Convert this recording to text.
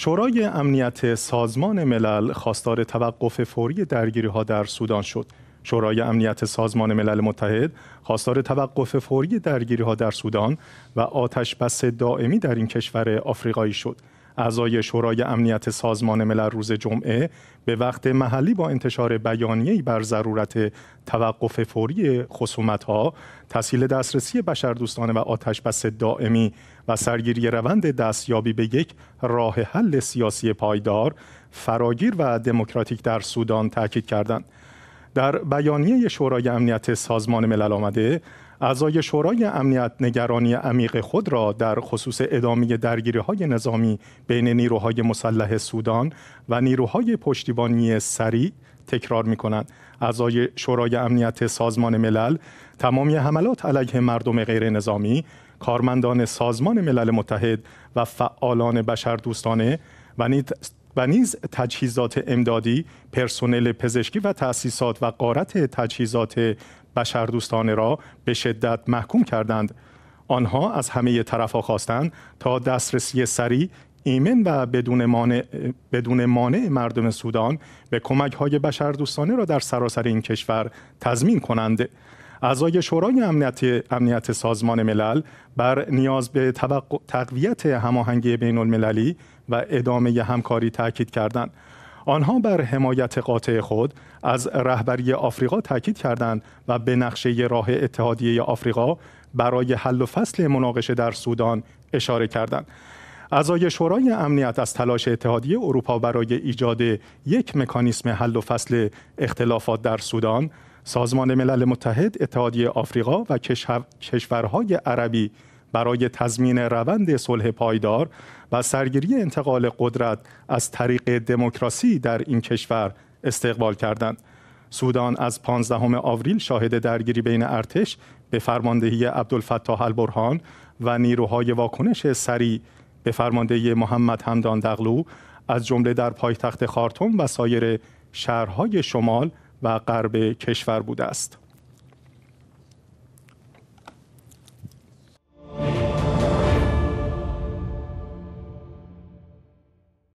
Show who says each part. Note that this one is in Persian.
Speaker 1: شورای امنیت سازمان ملل خواستار توقف فوری درگیری ها در سودان شد. شورای امنیت سازمان ملل متحد خواستار توقف فوری درگیری ها در سودان و آتش بس دائمی در این کشور آفریقایی شد. اعضای شورای امنیت سازمان ملل روز جمعه به وقت محلی با انتشار بیانیه‌ای بر ضرورت توقف فوری خصومت‌ها، تسهیل دسترسی بشردوستانه و بس دائمی و سرگیری روند دستیابی به یک راه حل سیاسی پایدار، فراگیر و دموکراتیک در سودان تاکید کردند. در بیانیه شورای امنیت سازمان ملل آمده اعضای شورای امنیت نگرانی عمیق خود را در خصوص ادامه درگیری های نظامی بین نیروهای مسلح سودان و نیروهای پشتیبانی سریع تکرار می کنند. اعضای شورای امنیت سازمان ملل تمامی حملات علیه مردم غیر نظامی، کارمندان سازمان ملل متحد و فعالان بشردوستانه و و نیز تجهیزات امدادی، پرسنل پزشکی و تأسیسات و قارت تجهیزات دوستانه را به شدت محکوم کردند آنها از همه طرفها خواستند تا دسترسی سریع ایمن و بدون مانع, بدون مانع مردم سودان به کمک های دوستانه را در سراسر این کشور تضمین کنند اعضای شورای امنیت, امنیت سازمان ملل بر نیاز به تقویت هماهنگی بین المللی و ادامه همکاری تاکید کردند آنها بر حمایت قاطع خود از رهبری آفریقا تاکید کردند و به نقشه راه اتحادیه آفریقا برای حل و فصل مناقشه در سودان اشاره کردند. اعضای شورای امنیت از تلاش اتحادیه اروپا برای ایجاد یک مکانیسم حل و فصل اختلافات در سودان، سازمان ملل متحد، اتحادیه آفریقا و کشورهای عربی برای تضمین روند صلح پایدار و سرگیری انتقال قدرت از طریق دموکراسی در این کشور استقبال کردند. سودان از 15 آوریل شاهد درگیری بین ارتش به فرماندهی عبدالفتاح البرهان و نیروهای واکنش سریع به فرماندهی محمد همدان دغلو از جمله در پایتخت خارتوم و سایر شهرهای شمال و غرب کشور بوده است.